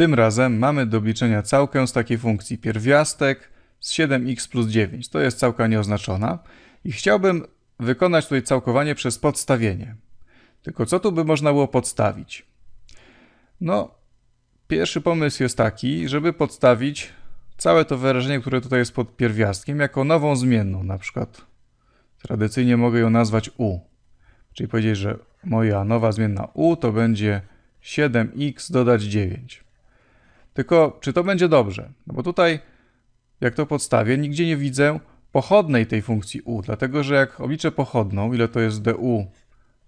Tym razem mamy do obliczenia całkę z takiej funkcji pierwiastek z 7x plus 9. To jest całka nieoznaczona. I chciałbym wykonać tutaj całkowanie przez podstawienie. Tylko co tu by można było podstawić? No, pierwszy pomysł jest taki, żeby podstawić całe to wyrażenie, które tutaj jest pod pierwiastkiem, jako nową zmienną na przykład. Tradycyjnie mogę ją nazwać u. Czyli powiedzieć, że moja nowa zmienna u to będzie 7x dodać 9. Tylko czy to będzie dobrze? No bo tutaj, jak to podstawię, nigdzie nie widzę pochodnej tej funkcji u, dlatego że jak obliczę pochodną, ile to jest du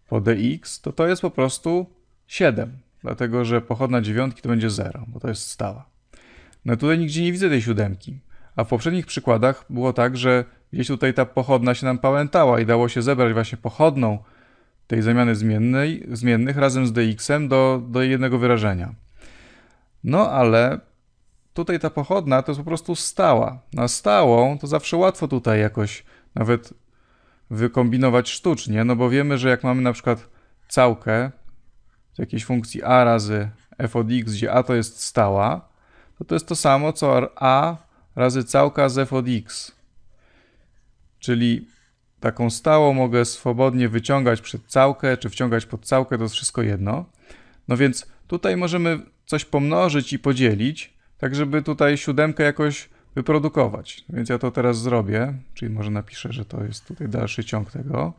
po dx, to to jest po prostu 7, dlatego że pochodna dziewiątki to będzie 0, bo to jest stała. No tutaj nigdzie nie widzę tej siódemki, a w poprzednich przykładach było tak, że gdzieś tutaj ta pochodna się nam pamiętała i dało się zebrać właśnie pochodną tej zamiany zmiennej, zmiennych razem z dx do, do jednego wyrażenia. No ale tutaj ta pochodna to jest po prostu stała. Na stałą to zawsze łatwo tutaj jakoś nawet wykombinować sztucznie, no bo wiemy, że jak mamy na przykład całkę z jakiejś funkcji a razy f od x, gdzie a to jest stała, to to jest to samo co a razy całka z f od x. Czyli taką stałą mogę swobodnie wyciągać przed całkę, czy wciągać pod całkę, to jest wszystko jedno. No więc tutaj możemy coś pomnożyć i podzielić, tak żeby tutaj siódemkę jakoś wyprodukować. Więc ja to teraz zrobię, czyli może napiszę, że to jest tutaj dalszy ciąg tego.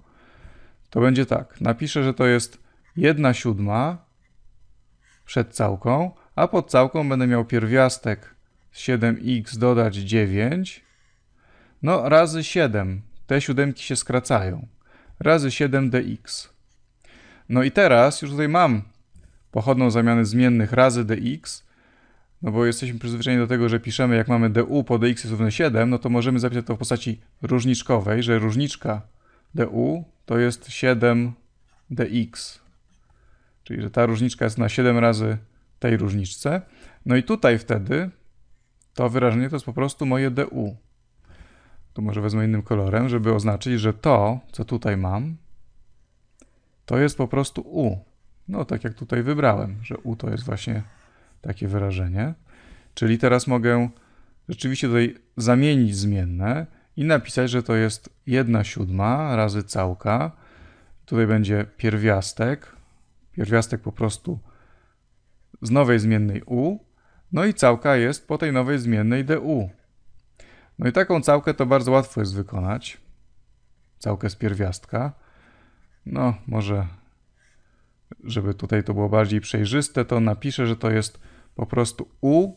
To będzie tak, napiszę, że to jest jedna siódma przed całką, a pod całką będę miał pierwiastek 7x dodać 9, no razy 7, te siódemki się skracają, razy 7 dx. No i teraz już tutaj mam pochodną zamiany zmiennych razy dx, no bo jesteśmy przyzwyczajeni do tego, że piszemy, jak mamy du po dx jest równe 7, no to możemy zapisać to w postaci różniczkowej, że różniczka du to jest 7 dx. Czyli, że ta różniczka jest na 7 razy tej różniczce. No i tutaj wtedy to wyrażenie to jest po prostu moje du. Tu może wezmę innym kolorem, żeby oznaczyć, że to, co tutaj mam, to jest po prostu u. No, tak jak tutaj wybrałem, że U to jest właśnie takie wyrażenie. Czyli teraz mogę rzeczywiście tutaj zamienić zmienne i napisać, że to jest 1 siódma razy całka. Tutaj będzie pierwiastek. Pierwiastek po prostu z nowej zmiennej U. No i całka jest po tej nowej zmiennej DU. No i taką całkę to bardzo łatwo jest wykonać. Całkę z pierwiastka. No, może żeby tutaj to było bardziej przejrzyste, to napiszę, że to jest po prostu U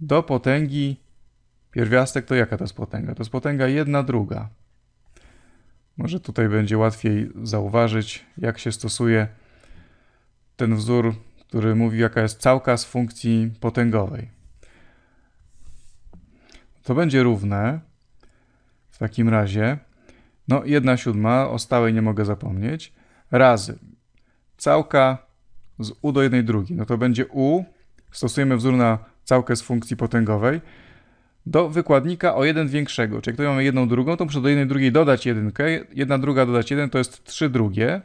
do potęgi pierwiastek. To jaka to jest potęga? To jest potęga jedna druga. Może tutaj będzie łatwiej zauważyć, jak się stosuje ten wzór, który mówi, jaka jest całka z funkcji potęgowej. To będzie równe w takim razie. No, 1 siódma, o stałej nie mogę zapomnieć, razy całka z u do jednej drugi. No to będzie u, stosujemy wzór na całkę z funkcji potęgowej, do wykładnika o jeden większego. Czyli jak tutaj mamy jedną drugą, to muszę do jednej drugiej dodać jedynkę, jedna druga dodać jeden, to jest trzy drugie.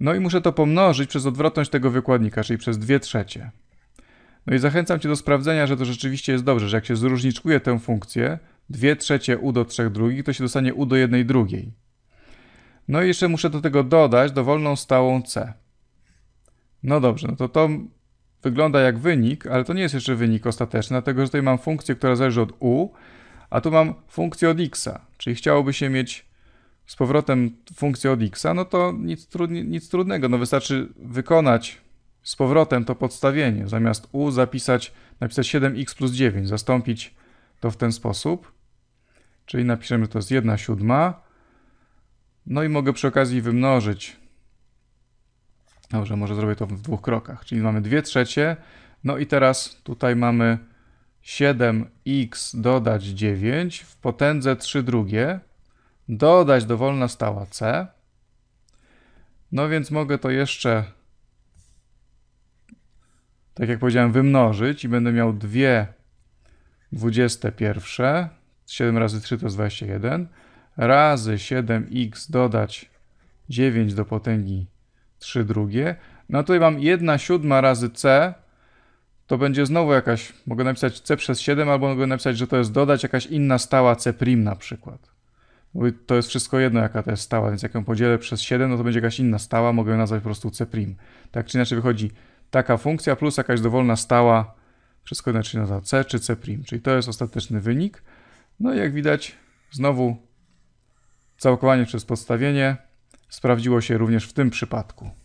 No i muszę to pomnożyć przez odwrotność tego wykładnika, czyli przez dwie trzecie. No i zachęcam Cię do sprawdzenia, że to rzeczywiście jest dobrze, że jak się zróżniczkuje tę funkcję, dwie trzecie u do trzech drugich, to się dostanie u do jednej drugiej. No i jeszcze muszę do tego dodać dowolną stałą C. No dobrze, no to to wygląda jak wynik, ale to nie jest jeszcze wynik ostateczny, dlatego że tutaj mam funkcję, która zależy od u, a tu mam funkcję od x, czyli chciałoby się mieć z powrotem funkcję od x, no to nic, nic trudnego, no wystarczy wykonać z powrotem to podstawienie. Zamiast u zapisać, napisać 7x plus 9, zastąpić to w ten sposób. Czyli napiszemy, że to jest 1 siódma no i mogę przy okazji wymnożyć. Dobrze, może zrobię to w dwóch krokach, czyli mamy 2 trzecie. No i teraz tutaj mamy 7x dodać 9 w potędze 3 drugie, dodać dowolna stała c. No więc mogę to jeszcze, tak jak powiedziałem, wymnożyć i będę miał 2 21. 7 razy 3 to jest 21 razy 7x dodać 9 do potęgi 3 drugie. No tutaj mam 1 siódma razy c, to będzie znowu jakaś, mogę napisać c przez 7, albo mogę napisać, że to jest dodać jakaś inna stała c' na przykład. Bo to jest wszystko jedno, jaka to jest stała, więc jak ją podzielę przez 7, no to będzie jakaś inna stała, mogę ją nazwać po prostu c'. Tak czy inaczej wychodzi taka funkcja plus jakaś dowolna stała, wszystko inaczej nazywa c czy c', czyli to jest ostateczny wynik. No i jak widać, znowu Całkowanie przez podstawienie sprawdziło się również w tym przypadku.